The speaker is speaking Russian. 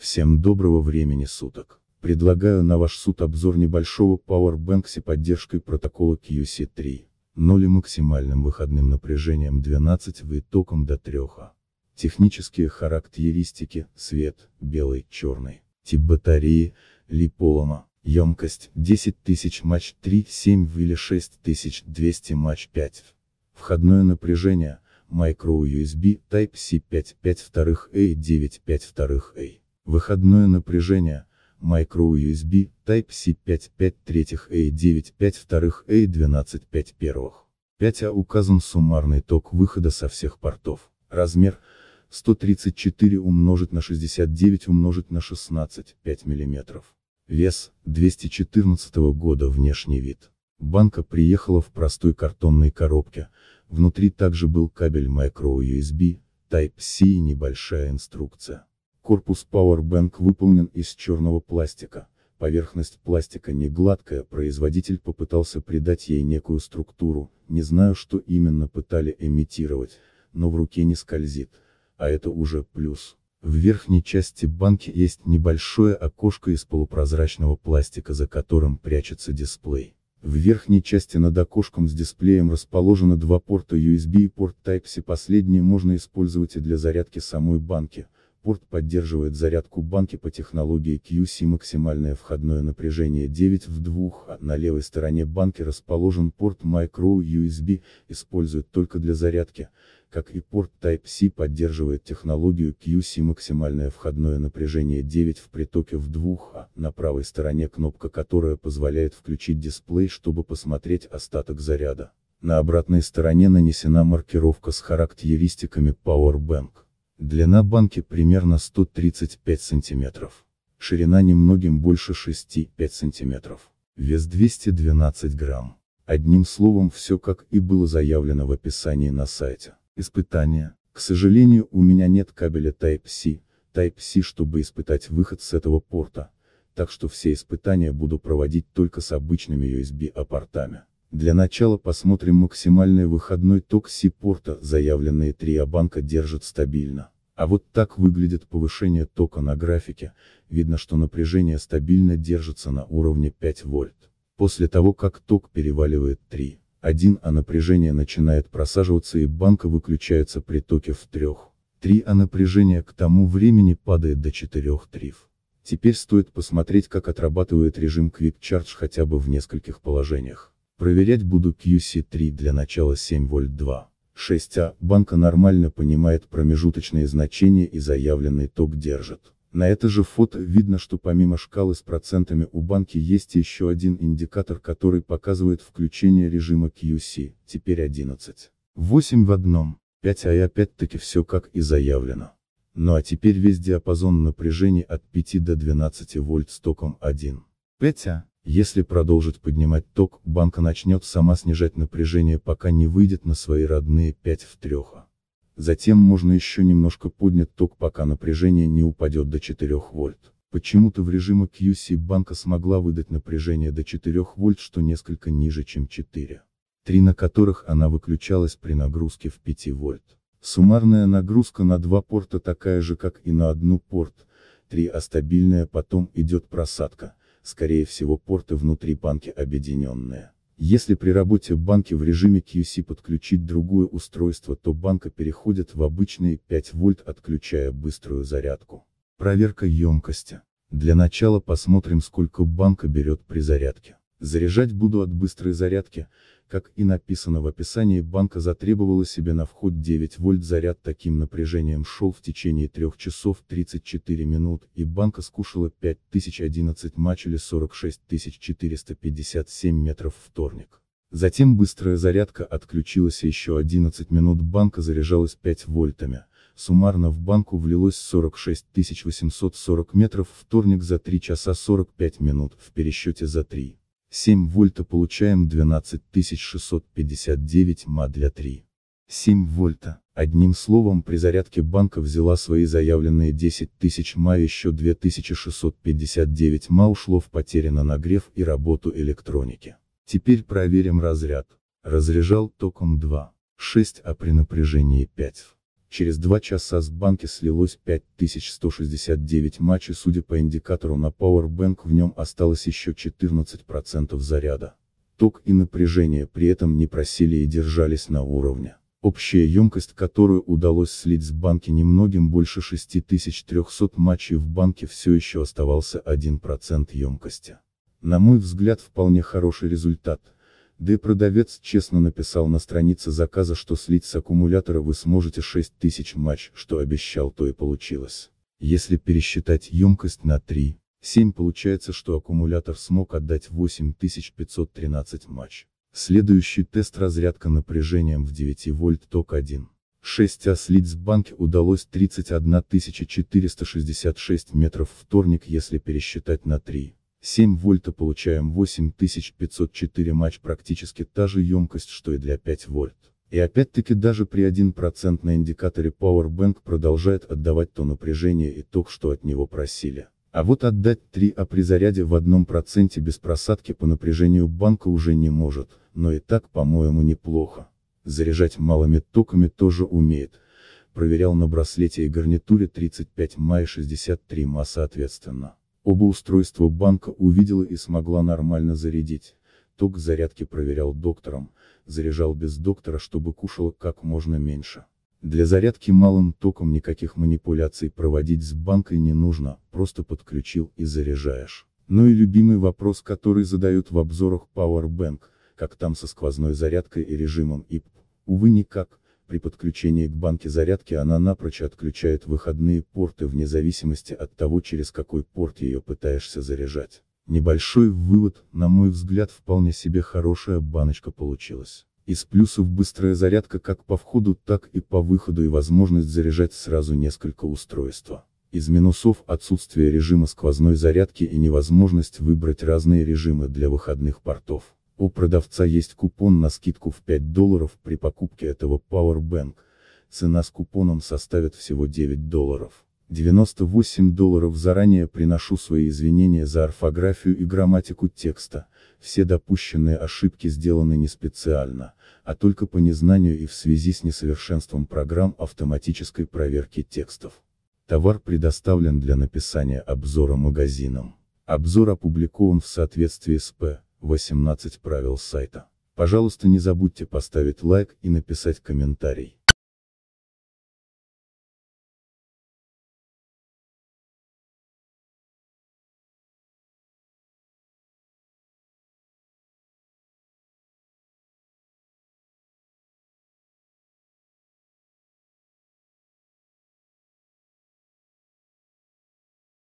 Всем доброго времени суток. Предлагаю на ваш суд обзор небольшого Powerbank с поддержкой протокола QC3. 0 и максимальным выходным напряжением 12 в итогом до 3. Технические характеристики, свет, белый, черный. Тип батареи, липолома. Емкость 10000 матч 3,7 или 6200 матч 5. Входное напряжение, micro USB Type-C 5.5 2A 9.5 вторых a Выходное напряжение, microUSB, Type-C 5.5 третьих A9 5 A12 5 5А указан суммарный ток выхода со всех портов. Размер 134 умножить на 69 умножить на 16, 5 мм. Вес 214 года внешний вид. Банка приехала в простой картонной коробке, внутри также был кабель microUSB, Type-C и небольшая инструкция. Корпус Powerbank выполнен из черного пластика, поверхность пластика не гладкая, производитель попытался придать ей некую структуру, не знаю что именно пытали имитировать, но в руке не скользит, а это уже плюс. В верхней части банки есть небольшое окошко из полупрозрачного пластика, за которым прячется дисплей. В верхней части над окошком с дисплеем расположено два порта USB и порт Type-C, последние можно использовать и для зарядки самой банки, Порт поддерживает зарядку банки по технологии QC максимальное входное напряжение 9 в 2, а на левой стороне банки расположен порт Micro USB, используют только для зарядки, как и порт Type-C поддерживает технологию QC максимальное входное напряжение 9 в притоке в 2, а на правой стороне кнопка которая позволяет включить дисплей чтобы посмотреть остаток заряда. На обратной стороне нанесена маркировка с характеристиками Power Bank. Длина банки примерно 135 см. Ширина немногим больше 6,5 см. Вес 212 грамм. Одним словом все как и было заявлено в описании на сайте. Испытание. К сожалению у меня нет кабеля Type-C, Type-C чтобы испытать выход с этого порта, так что все испытания буду проводить только с обычными USB-апортами. Для начала посмотрим максимальный выходной ток Сипорта, заявленные три А-банка держат стабильно. А вот так выглядит повышение тока на графике, видно что напряжение стабильно держится на уровне 5 вольт. После того как ток переваливает 3, 1 А напряжение начинает просаживаться и банка выключается при токе в 3, 3 А напряжение к тому времени падает до 4 триф. Теперь стоит посмотреть как отрабатывает режим Quick Charge хотя бы в нескольких положениях. Проверять буду QC3 для начала 7 вольт 2. 6А. А. Банка нормально понимает промежуточные значения и заявленный ток держит. На это же фото видно, что помимо шкалы с процентами у банки есть еще один индикатор, который показывает включение режима QC, теперь 11. 8 в одном. 5А и опять-таки все как и заявлено. Ну а теперь весь диапазон напряжений от 5 до 12 вольт с током 1. 5А. Если продолжит поднимать ток, банка начнет сама снижать напряжение, пока не выйдет на свои родные 5 в 3. Затем можно еще немножко поднять ток, пока напряжение не упадет до 4 вольт. Почему-то в режиме QC банка смогла выдать напряжение до 4 вольт, что несколько ниже, чем 4. Три на которых она выключалась при нагрузке в 5 вольт. Суммарная нагрузка на два порта такая же, как и на одну порт, 3, а стабильная потом идет просадка, скорее всего порты внутри банки объединенные. Если при работе банки в режиме QC подключить другое устройство, то банка переходит в обычные 5 вольт, отключая быструю зарядку. Проверка емкости. Для начала посмотрим, сколько банка берет при зарядке. Заряжать буду от быстрой зарядки, как и написано в описании банка затребовала себе на вход 9 вольт заряд таким напряжением шел в течение 3 часов 34 минут и банка скушала 5011 матч или 46457 метров вторник. Затем быстрая зарядка отключилась еще 11 минут банка заряжалась 5 вольтами. Суммарно в банку влилось 46 840 метров вторник за 3 часа 45 минут в пересчете за 3. 7 вольта получаем 12659 ма для 3. 7 вольта. Одним словом при зарядке банка взяла свои заявленные 10 тысяч ма еще 2659 ма ушло в потери на нагрев и работу электроники. Теперь проверим разряд. Разряжал током 2, 6, а при напряжении 5. Через два часа с банки слилось 5169 матчей, судя по индикатору на Powerbank в нем осталось еще 14% заряда. Ток и напряжение при этом не просили и держались на уровне. Общая емкость, которую удалось слить с банки немногим больше 6300 матчей в банке все еще оставался 1% емкости. На мой взгляд вполне хороший результат. Да и продавец честно написал на странице заказа, что слить с аккумулятора вы сможете 6000 матч, что обещал, то и получилось. Если пересчитать емкость на 3, 7 получается, что аккумулятор смог отдать 8513 матч. Следующий тест разрядка напряжением в 9 вольт ток 1. 6 а слить с банки удалось 31 466 метров вторник если пересчитать на 3. 7 вольта получаем 8504 матч практически та же емкость, что и для 5 вольт. И опять-таки даже при 1% на индикаторе Powerbank продолжает отдавать то напряжение и ток, что от него просили. А вот отдать 3 а при заряде в 1% без просадки по напряжению банка уже не может, но и так, по-моему, неплохо. Заряжать малыми токами тоже умеет. Проверял на браслете и гарнитуре 35 мая 63 ма соответственно оба устройства банка увидела и смогла нормально зарядить. Ток зарядки проверял доктором, заряжал без доктора, чтобы кушала как можно меньше. Для зарядки малым током никаких манипуляций проводить с банкой не нужно, просто подключил и заряжаешь. Ну и любимый вопрос, который задают в обзорах Powerbank, как там со сквозной зарядкой и режимом ИП. Увы никак, при подключении к банке зарядки она напрочь отключает выходные порты вне зависимости от того через какой порт ее пытаешься заряжать. Небольшой вывод, на мой взгляд вполне себе хорошая баночка получилась. Из плюсов быстрая зарядка как по входу, так и по выходу и возможность заряжать сразу несколько устройств. Из минусов отсутствие режима сквозной зарядки и невозможность выбрать разные режимы для выходных портов. У продавца есть купон на скидку в 5 долларов при покупке этого Powerbank. Цена с купоном составит всего 9 долларов. 98 долларов заранее приношу свои извинения за орфографию и грамматику текста, все допущенные ошибки сделаны не специально, а только по незнанию и в связи с несовершенством программ автоматической проверки текстов. Товар предоставлен для написания обзора магазином. Обзор опубликован в соответствии с П. 18 правил сайта. Пожалуйста, не забудьте поставить лайк и написать комментарий.